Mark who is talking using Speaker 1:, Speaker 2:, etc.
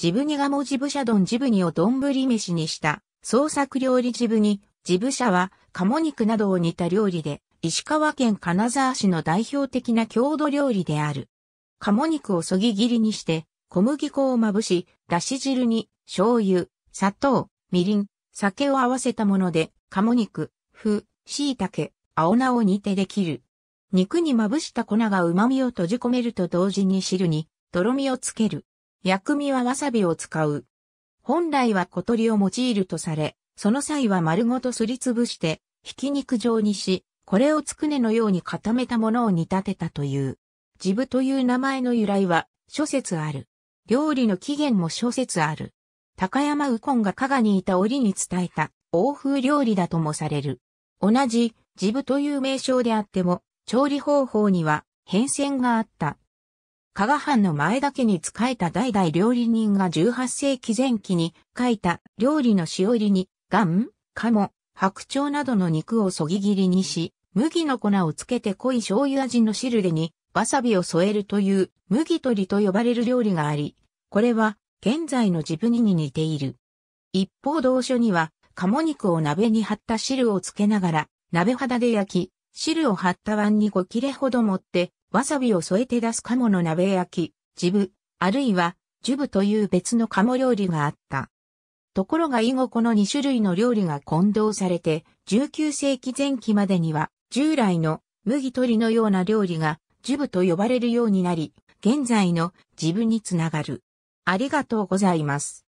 Speaker 1: ジブニ
Speaker 2: ガモジブシャ丼ジブニを丼飯にした創作料理ジブニ、ジブシャは鴨肉などを煮た料理で、石川県金沢市の代表的な郷土料理である。鴨肉をそぎ切りにして、小麦粉をまぶし、だし汁に醤油、砂糖、みりん、酒を合わせたもので、鴨肉、麩、椎茸、青菜を煮てできる。肉にまぶした粉が旨味を閉じ込めると同時に汁に、とろみをつける。薬味はわさびを使う。本来は小鳥を用いるとされ、その際は丸ごとすりつぶして、ひき肉状にし、これをつくねのように固めたものを煮立てたという。ジブという名前の由来は諸説ある。料理の起源も諸説ある。高山右近が加賀にいた折に伝えた欧風料理だともされる。同じジブという名称であっても、調理方法には変遷があった加賀藩の前田家に仕えた代々料理人が18世紀前期に書いた料理の塩入りに、ガン、カモ、白鳥などの肉をそぎ切りにし、麦の粉をつけて濃い醤油味の汁でに、わさびを添えるという麦取りと呼ばれる料理があり、これは現在の自分に似ている。一方同書には、鴨肉を鍋に張った汁をつけながら、鍋肌で焼き、汁を張った碗に5切れほど持って、わさびを添えて出す鴨の鍋焼き、ジブ、あるいは、ジュブという別の鴨料理があった。ところが以後この2種類の料理が混同されて、19世紀前期までには、従来の麦取りのような料理が、ジュブと呼ばれるようになり、現在のジブにつながる。ありがとうござい
Speaker 1: ます。